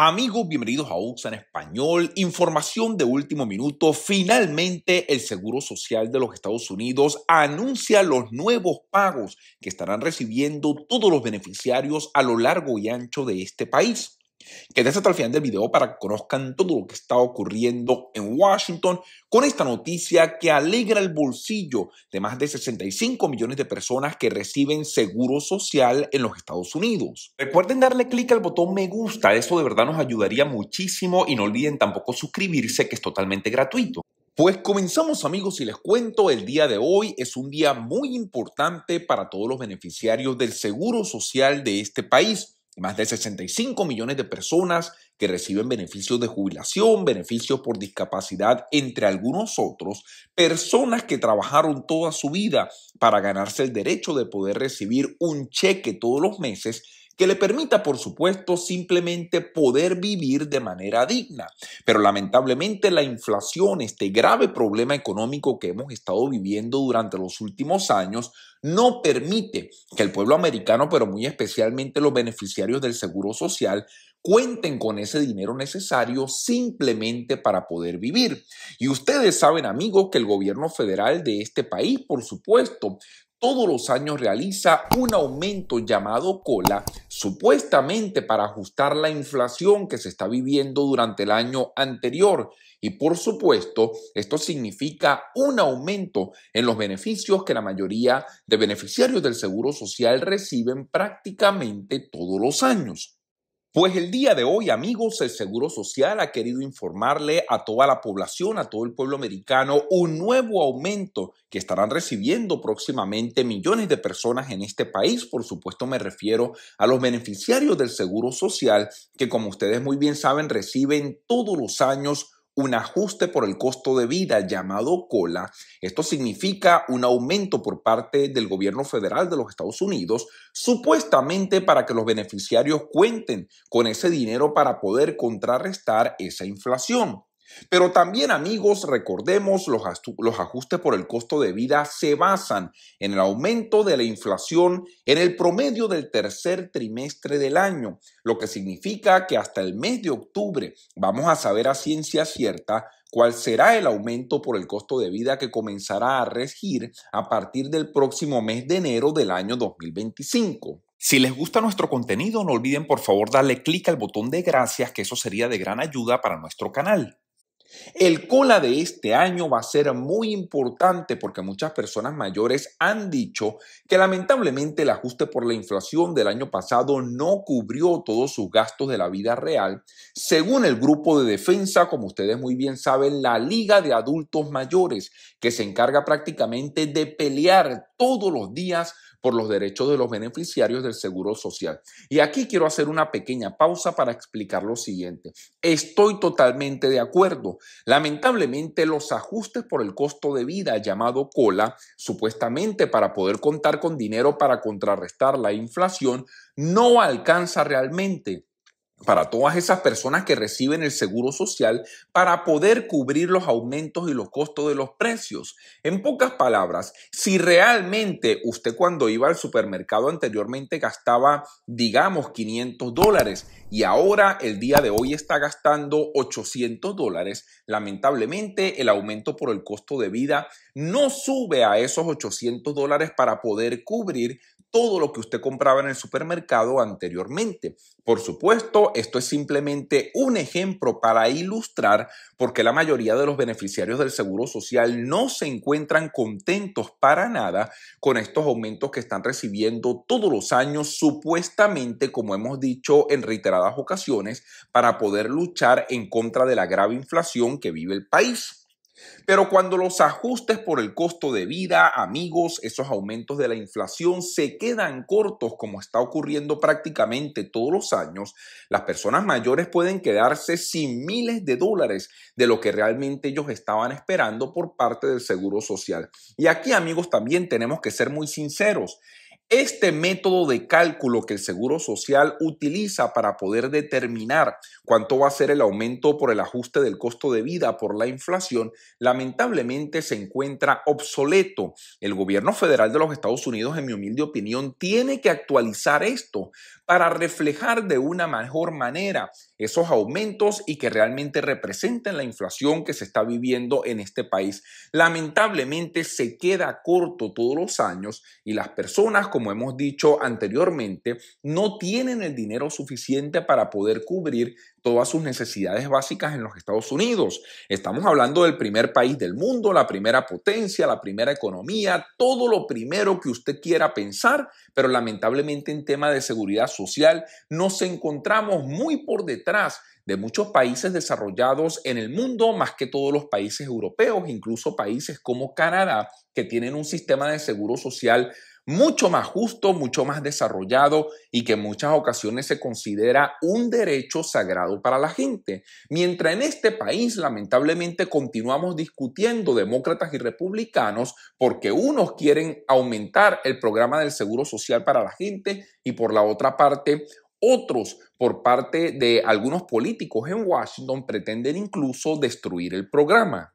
Amigos, bienvenidos a UXA en español. Información de último minuto. Finalmente, el Seguro Social de los Estados Unidos anuncia los nuevos pagos que estarán recibiendo todos los beneficiarios a lo largo y ancho de este país. Quédense hasta el final del video para que conozcan todo lo que está ocurriendo en Washington con esta noticia que alegra el bolsillo de más de 65 millones de personas que reciben seguro social en los Estados Unidos. Recuerden darle clic al botón me gusta, eso de verdad nos ayudaría muchísimo y no olviden tampoco suscribirse que es totalmente gratuito. Pues comenzamos amigos y les cuento, el día de hoy es un día muy importante para todos los beneficiarios del Seguro Social de este país más de 65 millones de personas que reciben beneficios de jubilación, beneficios por discapacidad, entre algunos otros, personas que trabajaron toda su vida para ganarse el derecho de poder recibir un cheque todos los meses que le permita, por supuesto, simplemente poder vivir de manera digna. Pero lamentablemente la inflación, este grave problema económico que hemos estado viviendo durante los últimos años, no permite que el pueblo americano, pero muy especialmente los beneficiarios del Seguro Social, cuenten con ese dinero necesario simplemente para poder vivir. Y ustedes saben, amigos, que el gobierno federal de este país, por supuesto, todos los años realiza un aumento llamado cola supuestamente para ajustar la inflación que se está viviendo durante el año anterior. Y por supuesto, esto significa un aumento en los beneficios que la mayoría de beneficiarios del Seguro Social reciben prácticamente todos los años. Pues el día de hoy, amigos, el Seguro Social ha querido informarle a toda la población, a todo el pueblo americano, un nuevo aumento que estarán recibiendo próximamente millones de personas en este país. Por supuesto, me refiero a los beneficiarios del Seguro Social, que como ustedes muy bien saben, reciben todos los años un ajuste por el costo de vida llamado COLA. Esto significa un aumento por parte del gobierno federal de los Estados Unidos, supuestamente para que los beneficiarios cuenten con ese dinero para poder contrarrestar esa inflación. Pero también amigos, recordemos, los, los ajustes por el costo de vida se basan en el aumento de la inflación en el promedio del tercer trimestre del año, lo que significa que hasta el mes de octubre vamos a saber a ciencia cierta cuál será el aumento por el costo de vida que comenzará a regir a partir del próximo mes de enero del año 2025. Si les gusta nuestro contenido, no olviden por favor darle clic al botón de gracias, que eso sería de gran ayuda para nuestro canal. El cola de este año va a ser muy importante porque muchas personas mayores han dicho que lamentablemente el ajuste por la inflación del año pasado no cubrió todos sus gastos de la vida real. Según el grupo de defensa, como ustedes muy bien saben, la Liga de Adultos Mayores, que se encarga prácticamente de pelear todos los días por los derechos de los beneficiarios del Seguro Social. Y aquí quiero hacer una pequeña pausa para explicar lo siguiente. Estoy totalmente de acuerdo. Lamentablemente los ajustes por el costo de vida llamado cola, supuestamente para poder contar con dinero para contrarrestar la inflación, no alcanza realmente para todas esas personas que reciben el seguro social para poder cubrir los aumentos y los costos de los precios. En pocas palabras, si realmente usted cuando iba al supermercado anteriormente gastaba, digamos, 500 dólares y ahora el día de hoy está gastando 800 dólares, lamentablemente el aumento por el costo de vida no sube a esos 800 dólares para poder cubrir todo lo que usted compraba en el supermercado anteriormente. Por supuesto, esto es simplemente un ejemplo para ilustrar por qué la mayoría de los beneficiarios del Seguro Social no se encuentran contentos para nada con estos aumentos que están recibiendo todos los años, supuestamente, como hemos dicho en reiteradas ocasiones, para poder luchar en contra de la grave inflación que vive el país. Pero cuando los ajustes por el costo de vida, amigos, esos aumentos de la inflación se quedan cortos como está ocurriendo prácticamente todos los años, las personas mayores pueden quedarse sin miles de dólares de lo que realmente ellos estaban esperando por parte del Seguro Social. Y aquí, amigos, también tenemos que ser muy sinceros. Este método de cálculo que el Seguro Social utiliza para poder determinar cuánto va a ser el aumento por el ajuste del costo de vida por la inflación, lamentablemente se encuentra obsoleto. El gobierno federal de los Estados Unidos, en mi humilde opinión, tiene que actualizar esto para reflejar de una mejor manera esos aumentos y que realmente representen la inflación que se está viviendo en este país. Lamentablemente se queda corto todos los años y las personas, como hemos dicho anteriormente, no tienen el dinero suficiente para poder cubrir todas sus necesidades básicas en los Estados Unidos. Estamos hablando del primer país del mundo, la primera potencia, la primera economía, todo lo primero que usted quiera pensar, pero lamentablemente en tema de seguridad social nos encontramos muy por detrás de muchos países desarrollados en el mundo, más que todos los países europeos, incluso países como Canadá, que tienen un sistema de seguro social mucho más justo, mucho más desarrollado y que en muchas ocasiones se considera un derecho sagrado para la gente. Mientras en este país lamentablemente continuamos discutiendo demócratas y republicanos porque unos quieren aumentar el programa del seguro social para la gente y por la otra parte otros, por parte de algunos políticos en Washington, pretenden incluso destruir el programa.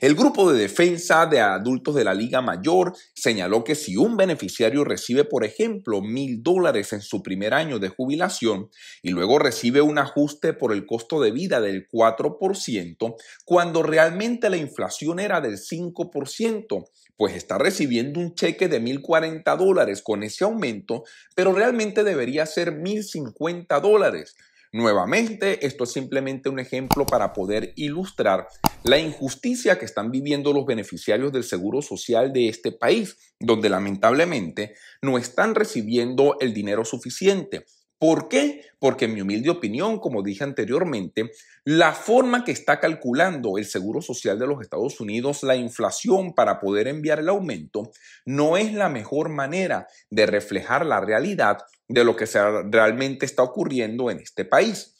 El grupo de defensa de adultos de la Liga Mayor señaló que si un beneficiario recibe, por ejemplo, mil dólares en su primer año de jubilación y luego recibe un ajuste por el costo de vida del 4%, cuando realmente la inflación era del 5%, pues está recibiendo un cheque de 1.040 dólares con ese aumento, pero realmente debería ser 1.050 dólares Nuevamente, esto es simplemente un ejemplo para poder ilustrar la injusticia que están viviendo los beneficiarios del Seguro Social de este país, donde lamentablemente no están recibiendo el dinero suficiente ¿Por qué? Porque en mi humilde opinión, como dije anteriormente, la forma que está calculando el Seguro Social de los Estados Unidos la inflación para poder enviar el aumento no es la mejor manera de reflejar la realidad de lo que realmente está ocurriendo en este país.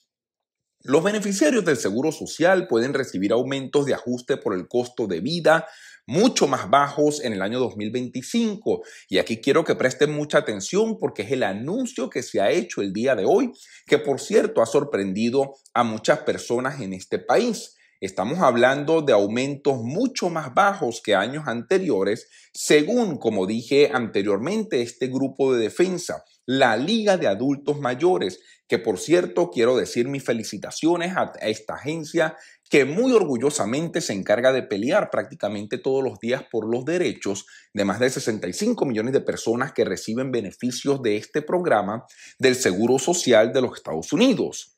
Los beneficiarios del Seguro Social pueden recibir aumentos de ajuste por el costo de vida, mucho más bajos en el año 2025. Y aquí quiero que presten mucha atención porque es el anuncio que se ha hecho el día de hoy, que por cierto ha sorprendido a muchas personas en este país. Estamos hablando de aumentos mucho más bajos que años anteriores, según, como dije anteriormente, este grupo de defensa la Liga de Adultos Mayores, que por cierto quiero decir mis felicitaciones a esta agencia que muy orgullosamente se encarga de pelear prácticamente todos los días por los derechos de más de 65 millones de personas que reciben beneficios de este programa del Seguro Social de los Estados Unidos.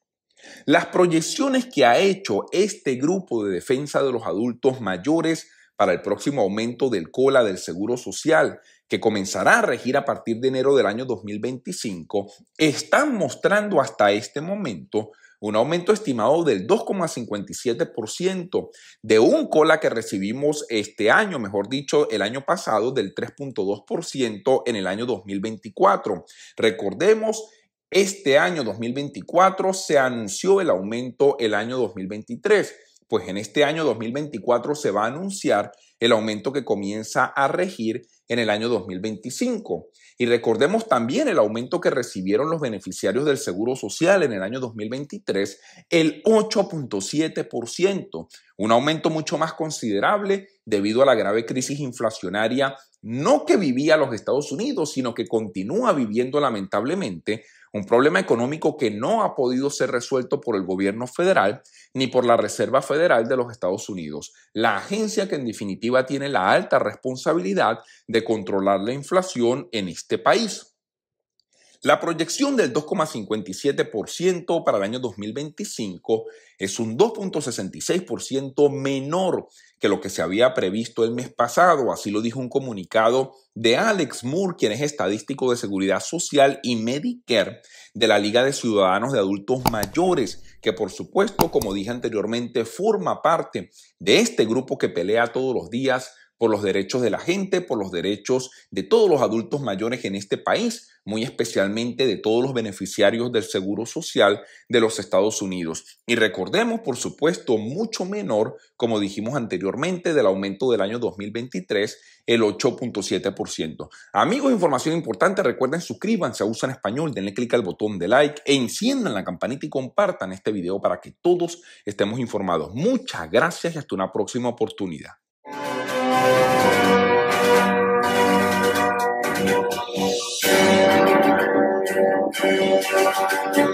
Las proyecciones que ha hecho este grupo de defensa de los adultos mayores para el próximo aumento del COLA del Seguro Social que comenzará a regir a partir de enero del año 2025, están mostrando hasta este momento un aumento estimado del 2,57%, de un cola que recibimos este año, mejor dicho, el año pasado, del 3,2% en el año 2024. Recordemos este año 2024 se anunció el aumento el año 2023, pues en este año 2024 se va a anunciar el aumento que comienza a regir en el año 2025. Y recordemos también el aumento que recibieron los beneficiarios del Seguro Social en el año 2023, el 8.7%, un aumento mucho más considerable debido a la grave crisis inflacionaria, no que vivía los Estados Unidos, sino que continúa viviendo lamentablemente un problema económico que no ha podido ser resuelto por el gobierno federal ni por la Reserva Federal de los Estados Unidos, la agencia que en definitiva tiene la alta responsabilidad de controlar la inflación en este país. La proyección del 2,57% para el año 2025 es un 2,66% menor que lo que se había previsto el mes pasado, así lo dijo un comunicado de Alex Moore, quien es estadístico de Seguridad Social y Medicare de la Liga de Ciudadanos de Adultos Mayores, que por supuesto, como dije anteriormente, forma parte de este grupo que pelea todos los días por los derechos de la gente, por los derechos de todos los adultos mayores en este país, muy especialmente de todos los beneficiarios del Seguro Social de los Estados Unidos. Y recordemos, por supuesto, mucho menor, como dijimos anteriormente, del aumento del año 2023, el 8.7%. Amigos, información importante, recuerden suscríbanse a Usa Español, denle clic al botón de like e enciendan la campanita y compartan este video para que todos estemos informados. Muchas gracias y hasta una próxima oportunidad. Thank you.